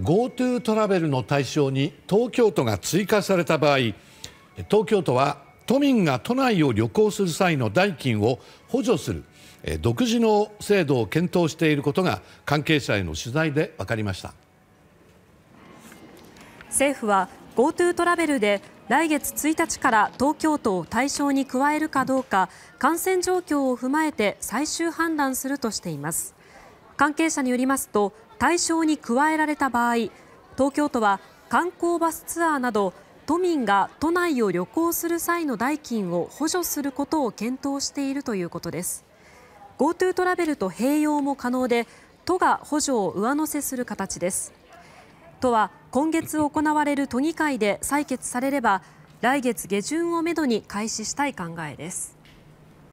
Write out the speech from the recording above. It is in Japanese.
ＧｏＴo トラベルの対象に東京都が追加された場合東京都は都民が都内を旅行する際の代金を補助する独自の制度を検討していることが関係者への取材で分かりました政府は GoTo トラベルで来月1日から東京都を対象に加えるかどうか感染状況を踏まえて最終判断するとしています。関係者によりますと対象に加えられた場合東京都は観光バスツアーなど都民が都内を旅行する際の代金を補助することを検討しているということです GoTo トラベルと併用も可能で都が補助を上乗せする形です都は今月行われる都議会で採決されれば来月下旬をめどに開始したい考えです